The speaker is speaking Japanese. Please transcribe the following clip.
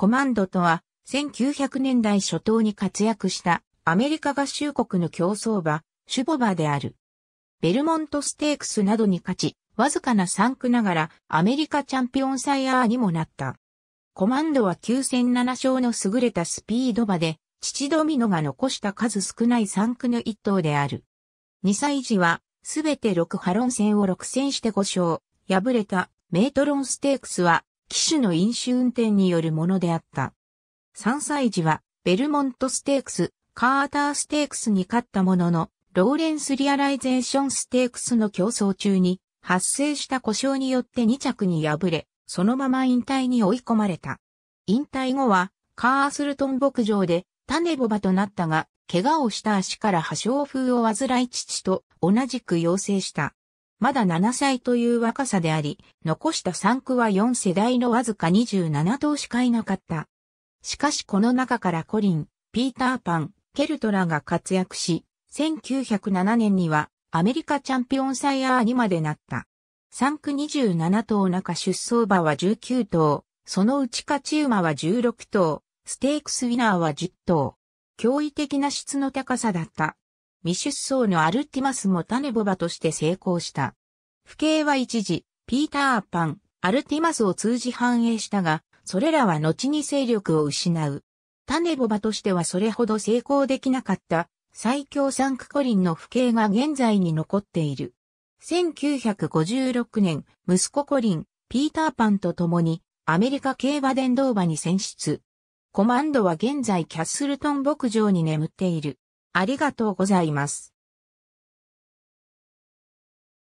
コマンドとは、1900年代初頭に活躍したアメリカ合衆国の競争馬、シュボバである。ベルモントステークスなどに勝ち、わずかな3区ながらアメリカチャンピオンサイヤーにもなった。コマンドは9戦7勝の優れたスピード馬で、父ドミノが残した数少ない3区の1頭である。2歳児は、すべて6波論戦を6戦して5勝、敗れたメートロンステークスは騎手の飲酒運転によるものであった。3歳児は、ベルモントステークス、カーターステークスに勝ったものの、ローレンスリアライゼーションステークスの競争中に、発生した故障によって2着に敗れ、そのまま引退に追い込まれた。引退後は、カースルトン牧場で、種ボバとなったが、怪我をした足から破傷風を患い父と同じく要請した。まだ7歳という若さであり、残した3区は4世代のわずか27頭しかいなかった。しかしこの中からコリン、ピーターパン、ケルトラが活躍し、1907年にはアメリカチャンピオンサイヤーにまでなった。3区27頭中出走馬は19頭、そのうち勝ち馬は16頭、ステークスウィナーは10頭。驚異的な質の高さだった。未出走のアルティマスも種ボバとして成功した。父兄は一時、ピーターパン、アルティマスを通じ反映したが、それらは後に勢力を失う。種ボバとしてはそれほど成功できなかった最強サンクコリンの父兄が現在に残っている。1956年、息子コリン、ピーターパンと共にアメリカ競馬伝道馬に選出。コマンドは現在キャッスルトン牧場に眠っている。ありがとうございます。